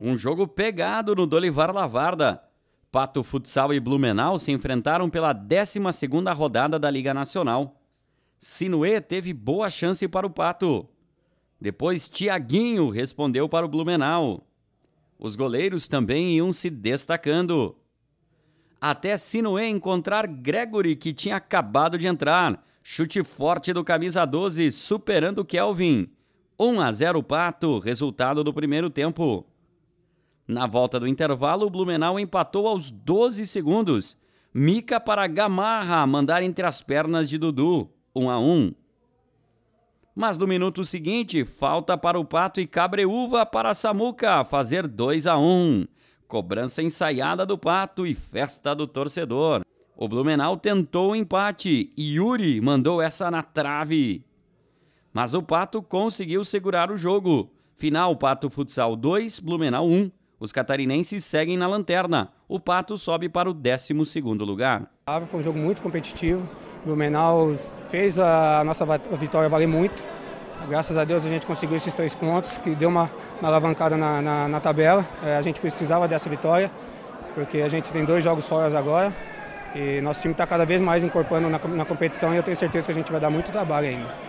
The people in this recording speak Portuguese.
Um jogo pegado no Dolivar Lavarda. Pato Futsal e Blumenau se enfrentaram pela 12 rodada da Liga Nacional. Sinuê teve boa chance para o Pato. Depois Tiaguinho respondeu para o Blumenau. Os goleiros também iam se destacando. Até Sinuê encontrar Gregory, que tinha acabado de entrar. Chute forte do camisa 12, superando Kelvin. 1 a 0 Pato, resultado do primeiro tempo. Na volta do intervalo, o Blumenau empatou aos 12 segundos. Mica para Gamarra mandar entre as pernas de Dudu, 1 a 1. Mas no minuto seguinte, falta para o Pato e Cabreúva para Samuca fazer 2 a 1. Cobrança ensaiada do Pato e festa do torcedor. O Blumenau tentou o empate e Yuri mandou essa na trave. Mas o Pato conseguiu segurar o jogo. Final Pato Futsal 2, Blumenau 1. Os catarinenses seguem na lanterna. O Pato sobe para o 12 lugar. Foi um jogo muito competitivo. O Blumenau fez a nossa vitória valer muito. Graças a Deus a gente conseguiu esses três pontos, que deu uma, uma alavancada na, na, na tabela. É, a gente precisava dessa vitória, porque a gente tem dois jogos fora agora. E nosso time está cada vez mais incorporando na, na competição e eu tenho certeza que a gente vai dar muito trabalho ainda.